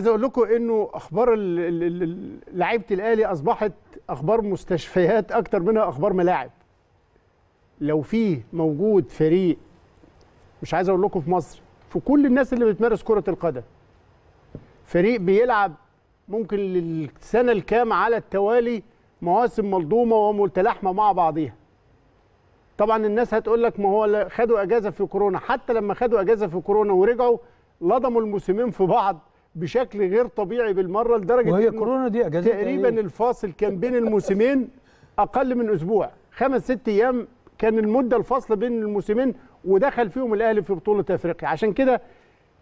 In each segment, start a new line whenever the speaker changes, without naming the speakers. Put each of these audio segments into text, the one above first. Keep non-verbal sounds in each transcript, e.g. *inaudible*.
عايز اقول لكم انه اخبار لعيبه الاهلي اصبحت اخبار مستشفيات اكتر منها اخبار ملاعب لو في موجود فريق مش عايز اقول لكم في مصر في كل الناس اللي بتمارس كره القدم فريق بيلعب ممكن للسنه الكام على التوالي مواسم ملضومه ومتلاحمه مع بعضيها طبعا الناس هتقول لك ما هو خدوا اجازه في كورونا حتى لما خدوا اجازه في كورونا ورجعوا لضموا الموسمين في بعض بشكل غير طبيعي بالمره لدرجه وهي كورونا دي اجازه تقريبا إيه؟ الفاصل كان بين الموسمين اقل من اسبوع خمس ست ايام كان المده الفاصله بين الموسمين ودخل فيهم الاهلي في بطوله افريقيا عشان كده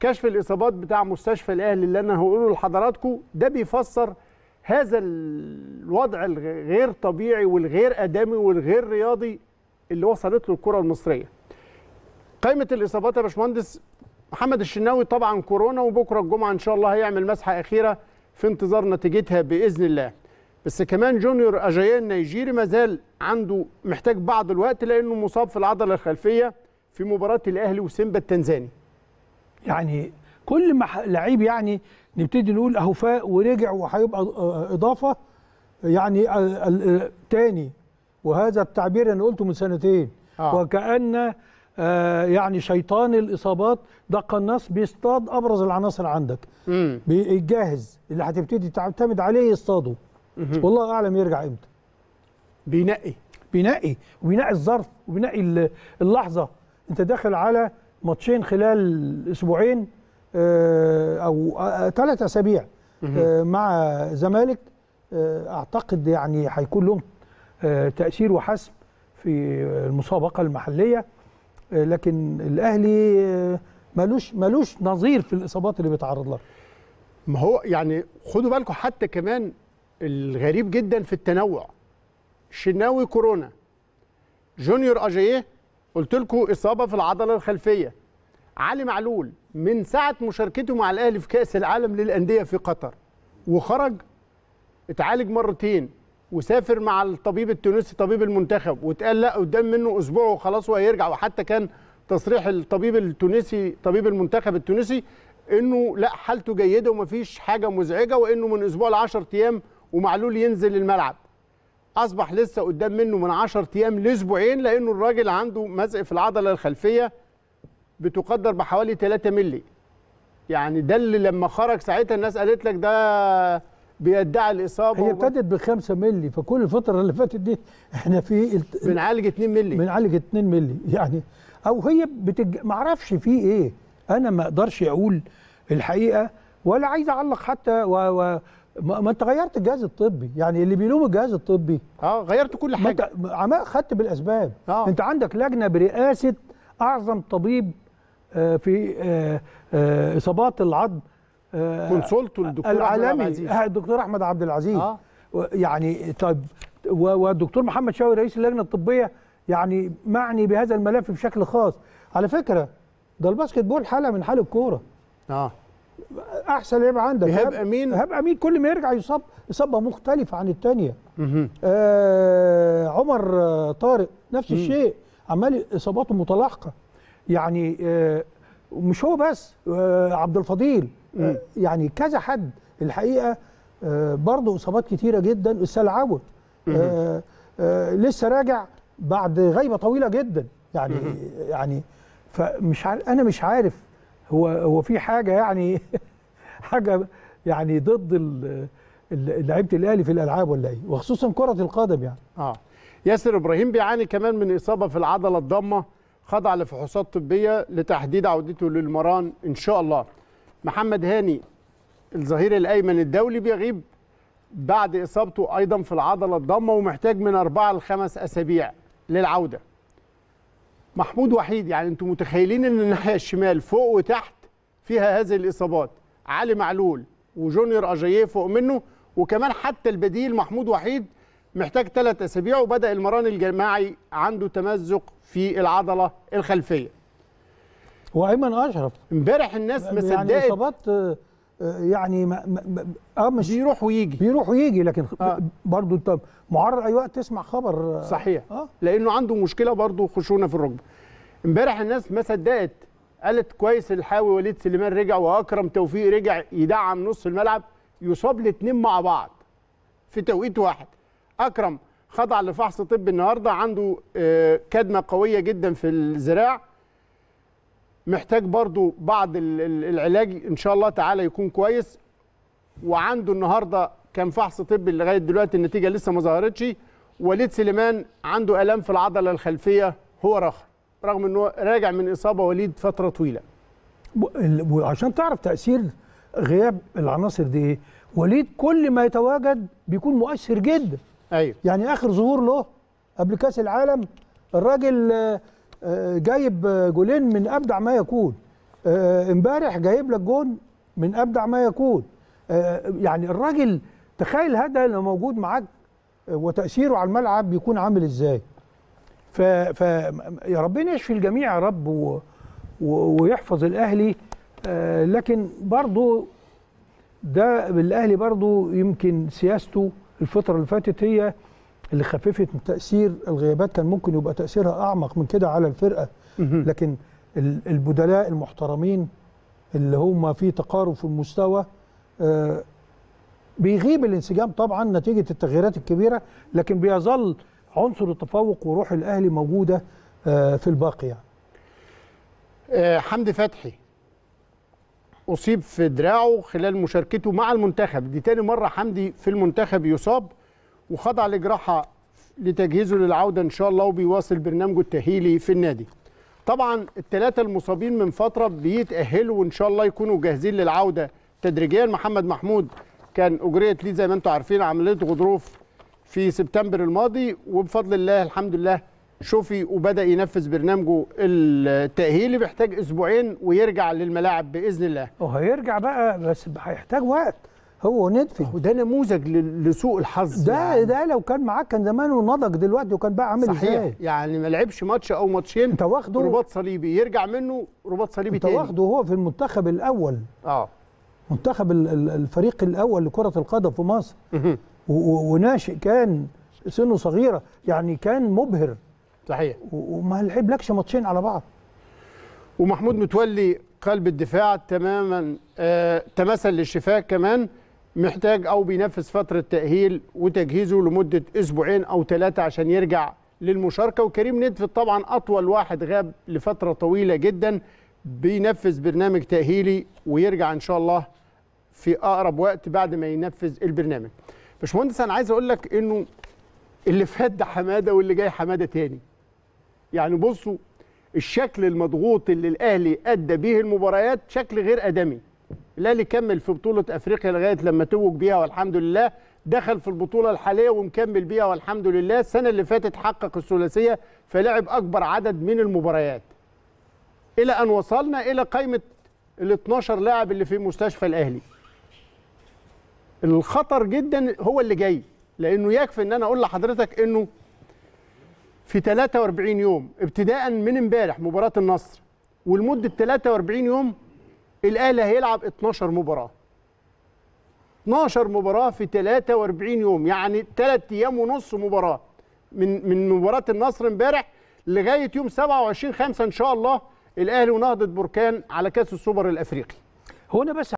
كشف الاصابات بتاع مستشفى الاهلي اللي انا هقوله لحضراتكم ده بيفسر هذا الوضع الغير طبيعي والغير ادمي والغير رياضي اللي وصلت له الكره المصريه قائمه الاصابات يا باشمهندس محمد الشناوي طبعا كورونا وبكره الجمعه ان شاء الله هيعمل مسحه اخيره في انتظار نتيجتها باذن الله بس كمان جونيور اجايان نيجيري ما زال عنده محتاج بعض الوقت لانه مصاب في العضله الخلفيه في مباراه
الاهلي وسيمبا التنزاني يعني كل ما لعيب يعني نبتدي نقول اهو فاق ورجع وهيبقى آه، اضافه يعني تاني وهذا التعبير انا قلته من سنتين آه. وكان آه، يعني شيطان الاصابات ده قناص بيصطاد ابرز العناصر عندك الجاهز اللي هتبتدي تعتمد عليه يصطاده والله اعلم يرجع امتى بينقي بينقي وبينقي الظرف وبينقي اللحظه انت داخل على ماتشين خلال اسبوعين آه، او ثلاث آه، اسابيع مع زمالك اعتقد يعني هيكون لهم تاثير وحسم في المسابقه المحليه آه، لكن الاهلي آه، ملوش ملوش نظير في الاصابات اللي بيتعرض لها
ما هو يعني خدوا بالكم حتى كمان الغريب جدا في التنوع شناوي كورونا جونيور اجيه قلت لكم اصابه في العضله الخلفيه علي معلول من ساعه مشاركته مع الاهلي في كاس العالم للانديه في قطر وخرج اتعالج مرتين وسافر مع الطبيب التونسي طبيب المنتخب واتقال لا قدام منه اسبوع وخلاص وهيرجع وحتى كان تصريح الطبيب التونسي طبيب المنتخب التونسي انه لا حالته جيده ومفيش حاجه مزعجه وانه من اسبوع ل 10 ايام ومعلول ينزل الملعب اصبح لسه قدام منه من 10 ايام لاسبوعين لانه الراجل عنده مزق في العضله الخلفيه
بتقدر بحوالي
3 مللي يعني ده اللي لما خرج ساعتها الناس
قالت لك ده بيدعي الاصابه هي ابتدت ب 5 مللي فكل الفتره اللي فاتت دي احنا في بنعالج 2 مللي بنعالج 2 مللي يعني او هي بتج... ما اعرفش في ايه انا ما اقدرش اقول الحقيقه ولا عايز اعلق حتى و... و... ما انت غيرت الجهاز الطبي يعني اللي بيلوم الجهاز الطبي اه غيرت كل حاجه انت خدت بالاسباب آه. انت عندك لجنه برئاسه اعظم طبيب آه، في آه، آه، اصابات العظم آه، كونسولتو الدكتور العالمي آه، الدكتور, احمد عبد العزيز آه. يعني طيب والدكتور محمد شاوي رئيس اللجنه الطبيه يعني معني بهذا الملف بشكل خاص على فكره ده الباسكت بول حاله من حال الكوره اه احسن لعيب عندك ايهاب امين ايهاب امين كل ما يرجع يصاب اصابه مختلفه عن الثانيه آه عمر آه، طارق نفس الشيء عمال اصاباته متلاحقه يعني آه مش هو بس آه عبد الفضيل آه، يعني كذا حد الحقيقه آه، برضه اصابات كتيره جدا السلعوه آه، لسه راجع بعد غيبه طويله جدا يعني يعني فمش عارف انا مش عارف هو هو في حاجه يعني *laughs* حاجه يعني ضد لعيبه الاهلي في الالعاب ولا ايه وخصوصا كره القدم يعني
اه ياسر ابراهيم بيعاني كمان من اصابه في العضله الضمة خضع لفحوصات طبيه لتحديد عودته للمران ان شاء الله محمد هاني الظهير الايمن الدولي بيغيب بعد اصابته ايضا في العضله الضامه ومحتاج من اربعه لخمس اسابيع للعوده. محمود وحيد يعني انتم متخيلين ان الناحيه الشمال فوق وتحت فيها هذه الاصابات علي معلول وجونيور اجاييه فوق منه وكمان حتى البديل محمود وحيد محتاج ثلاث اسابيع وبدا المران الجماعي عنده تمزق في العضله الخلفيه.
وايمن اشرف امبارح الناس ما يعني صدقت آه، آه، يعني اصابات يعني ما ما اه مش بيروح ويجي بيروح ويجي لكن آه. برضه انت معرض اي وقت تسمع خبر آه، صحيح آه. لانه عنده مشكله برضه خشونه في الركبه امبارح الناس ما
صدقت قالت كويس الحاوي وليد سليمان رجع واكرم توفيق رجع يدعم نص الملعب يصاب الاثنين مع بعض في توقيت واحد اكرم خضع لفحص طبي النهارده عنده كدمه قويه جدا في الذراع محتاج برضو بعض العلاج ان شاء الله تعالى يكون كويس وعنده النهارده كان فحص طبي لغايه دلوقتي النتيجه لسه ما ظهرتش وليد سليمان عنده الام في العضله الخلفيه هو رخم رغم انه راجع من اصابه
وليد فتره طويله وعشان تعرف تاثير غياب العناصر دي ايه وليد كل ما يتواجد بيكون مؤثر جدا ايوه يعني اخر ظهور له قبل كاس العالم الراجل آه، جايب آه، جولين من ابدع ما يكون آه، امبارح جايب لك جون من ابدع ما يكون يعني الراجل تخيل هذا لو موجود معاك وتاثيره على الملعب بيكون عامل ازاي ف, ف يا ربنا يشفي الجميع يا رب و... و... ويحفظ الاهلي لكن برضه ده الاهلي برضه يمكن سياسته الفتره اللي فاتت هي اللي خففت من تاثير الغيابات كان ممكن يبقى تاثيرها اعمق من كده على الفرقه لكن البدلاء المحترمين اللي هم في تقارب في المستوى آه، بيغيب الانسجام طبعا نتيجه التغييرات الكبيره لكن بيظل عنصر التفوق وروح الاهلي موجوده آه، في الباقي يعني.
آه، حمدي
فتحي اصيب في دراعه
خلال مشاركته مع المنتخب دي تاني مره حمدي في المنتخب يصاب وخضع لجراحه لتجهيزه للعوده ان شاء الله وبيواصل برنامجه التاهيلي في النادي. طبعا الثلاثه المصابين من فتره بيتاهلوا وان شاء الله يكونوا جاهزين للعوده تدريجيا محمد محمود كان اجريت ليه زي ما انتم عارفين عمليه غضروف في سبتمبر الماضي وبفضل الله الحمد لله شوفي وبدا ينفذ برنامجه التاهيلي بيحتاج اسبوعين ويرجع للملاعب باذن الله
وهيرجع بقى بس هيحتاج وقت هو ندفد آه، وده نموذج لسوء الحظ ده يعني. ده لو كان معاك كان زمانه نضج دلوقتي وكان بقى عامل صحيح ازاي
يعني ما لعبش ماتش او ماتشين انت واخده رباط صليبي يرجع منه رباط صليبي انت تاني انت واخده
هو في المنتخب الاول اه منتخب الفريق الاول لكره القدم في مصر وناشئ كان سنه صغيره يعني كان مبهر صحيح وما لعبلكش ماتشين على بعض
ومحمود متولي قلب الدفاع تماما آه تمثل للشفاء كمان محتاج او بينفذ فتره تاهيل وتجهيزه لمده اسبوعين او ثلاثه عشان يرجع للمشاركه وكريم ندفت طبعا اطول واحد غاب لفتره طويله جدا بينفذ برنامج تاهيلي ويرجع ان شاء الله في اقرب وقت بعد ما ينفذ البرنامج. باشمهندس انا عايز اقول لك انه اللي فات ده حماده واللي جاي حماده تاني. يعني بصوا الشكل المضغوط اللي الاهلي ادى بيه المباريات شكل غير ادمي. الاهلي كمل في بطوله افريقيا لغايه لما توج بيها والحمد لله دخل في البطوله الحاليه ومكمل بيها والحمد لله السنه اللي فاتت حقق الثلاثيه فلعب اكبر عدد من المباريات الى ان وصلنا الى قائمه ال 12 لاعب اللي في مستشفى الاهلي الخطر جدا هو اللي جاي لانه يكفي ان انا اقول لحضرتك انه في 43 يوم ابتداء من امبارح مباراه النصر ولمده 43 يوم الاهلي هيلعب 12 مباراه 12 مباراه في 43 يوم يعني 3 ايام ونص مباراه من من مباراه النصر امبارح لغايه يوم 27 5 ان شاء الله الاهلي ونهضه بركان على كاس السوبر الافريقي هنا بس